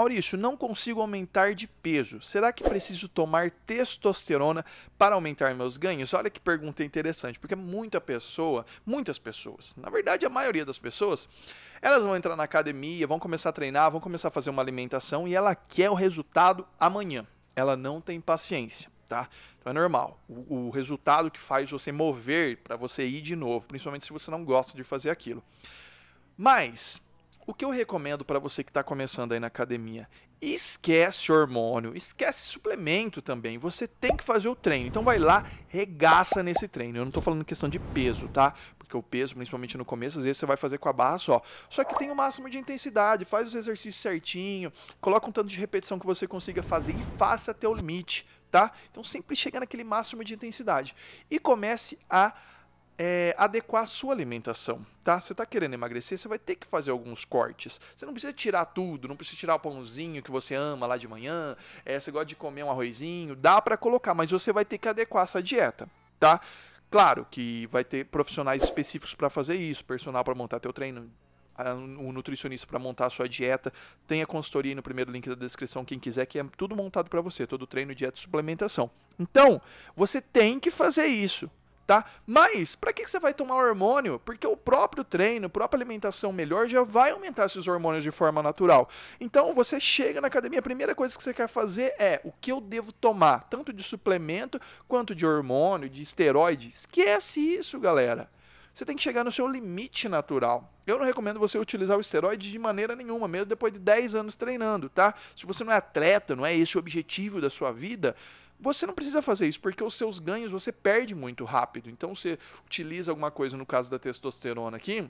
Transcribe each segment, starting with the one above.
Maurício, não consigo aumentar de peso. Será que preciso tomar testosterona para aumentar meus ganhos? Olha que pergunta interessante, porque muita pessoa, muitas pessoas, na verdade a maioria das pessoas, elas vão entrar na academia, vão começar a treinar, vão começar a fazer uma alimentação e ela quer o resultado amanhã. Ela não tem paciência. Tá? Então é normal. O, o, resultado que faz você mover para você ir de novo, principalmente se você não gosta de fazer aquilo. Mas o que eu recomendo para você que está começando aí na academia? Esquece hormônio, esquece suplemento também. Você tem que fazer o treino. Então vai lá, regaça nesse treino. Eu não estou falando questão de peso, tá? Porque o peso, principalmente no começo, às vezes você vai fazer com a barra só. Só que tem o máximo de intensidade, faz os exercícios certinho, coloca um tanto de repetição que você consiga fazer e faça até o limite, tá? Então sempre chega naquele máximo de intensidade e comece a é, adequar a sua alimentação, tá? Você está querendo emagrecer, você vai ter que fazer alguns cortes. Você não precisa tirar tudo, não precisa tirar o pãozinho que você ama lá de manhã, é, você gosta de comer um arrozinho, dá para colocar, mas você vai ter que adequar essa dieta, tá? Claro que vai ter profissionais específicos para fazer isso, personal para montar teu treino, um nutricionista para montar a sua dieta. Tem a consultoria no primeiro link da descrição, quem quiser, que é tudo montado para você, todo treino, dieta e suplementação. Então, você tem que fazer isso tá? Mas para que, que você vai tomar hormônio? Porque o próprio treino, a própria alimentação melhor já vai aumentar esses hormônios de forma natural. Então você chega na academia, a primeira coisa que você quer fazer é o que eu devo tomar, tanto de suplemento quanto de hormônio, de esteroide. Esquece isso, galera. Você tem que chegar no seu limite natural. Eu não recomendo você utilizar o esteroide de maneira nenhuma, mesmo depois de 10 anos treinando, tá? Se você não é atleta, não é esse o objetivo da sua vida, você não precisa fazer isso, porque os seus ganhos você perde muito rápido. Então você utiliza alguma coisa, no caso da testosterona aqui,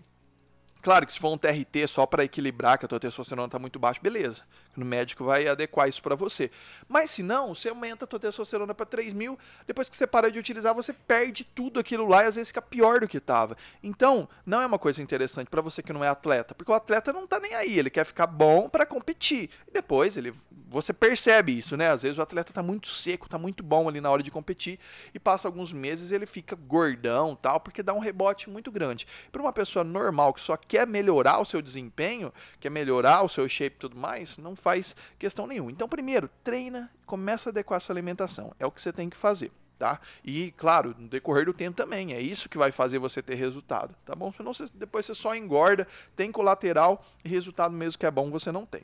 Claro que se for um TRT só para equilibrar, que a tua testosterona está muito baixa, beleza. O médico vai adequar isso para você. Mas se não, você aumenta a tua testosterona para 3 mil, depois que você para de utilizar, você perde tudo aquilo lá e às vezes fica pior do que estava. Então, não é uma coisa interessante para você que não é atleta, porque o atleta não está nem aí, ele quer ficar bom para competir. E depois ele, você percebe isso, né? Às vezes o atleta está muito seco, está muito bom ali na hora de competir e passa alguns meses ele fica gordão, tal, porque dá um rebote muito grande. Para uma pessoa normal que só quer melhorar o seu desempenho, quer melhorar o seu shape e tudo mais, não faz questão nenhuma. Então, primeiro, treina, começa a adequar essa alimentação. É o que você tem que fazer. Tá? E claro, no decorrer do tempo também, é isso que vai fazer você ter resultado, tá bom? Senão você, depois você só engorda, tem colateral e resultado mesmo que é bom você não tem,